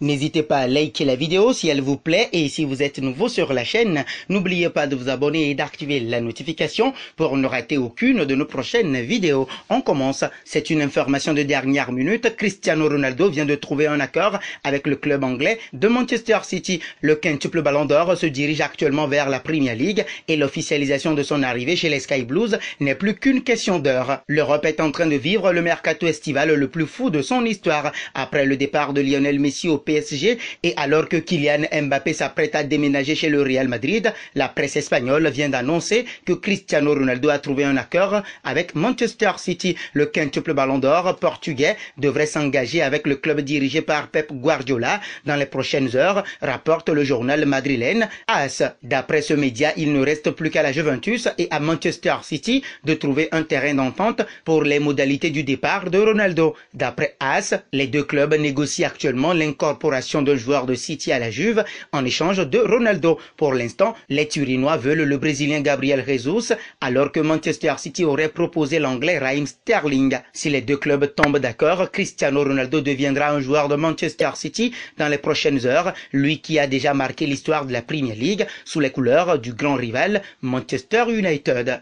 N'hésitez pas à liker la vidéo si elle vous plaît et si vous êtes nouveau sur la chaîne, n'oubliez pas de vous abonner et d'activer la notification pour ne rater aucune de nos prochaines vidéos. On commence, c'est une information de dernière minute, Cristiano Ronaldo vient de trouver un accord avec le club anglais de Manchester City. Le quintuple ballon d'or se dirige actuellement vers la Premier League et l'officialisation de son arrivée chez les Sky Blues n'est plus qu'une question d'heure. L'Europe est en train de vivre le mercato estival le plus fou de son histoire. Après le départ de Lionel Messi au PSG et alors que Kylian Mbappé s'apprête à déménager chez le Real Madrid, la presse espagnole vient d'annoncer que Cristiano Ronaldo a trouvé un accord avec Manchester City. Le quintuple ballon d'or portugais devrait s'engager avec le club dirigé par Pep Guardiola dans les prochaines heures, rapporte le journal madrilène AS. D'après ce média, il ne reste plus qu'à la Juventus et à Manchester City de trouver un terrain d'entente pour les modalités du départ de Ronaldo. D'après AS, les deux clubs négocient actuellement l'incorporation Corporation d'un joueur de City à la Juve en échange de Ronaldo. Pour l'instant, les Turinois veulent le Brésilien Gabriel Jesus alors que Manchester City aurait proposé l'anglais Raheem Sterling. Si les deux clubs tombent d'accord, Cristiano Ronaldo deviendra un joueur de Manchester City dans les prochaines heures, lui qui a déjà marqué l'histoire de la Premier League sous les couleurs du grand rival Manchester United.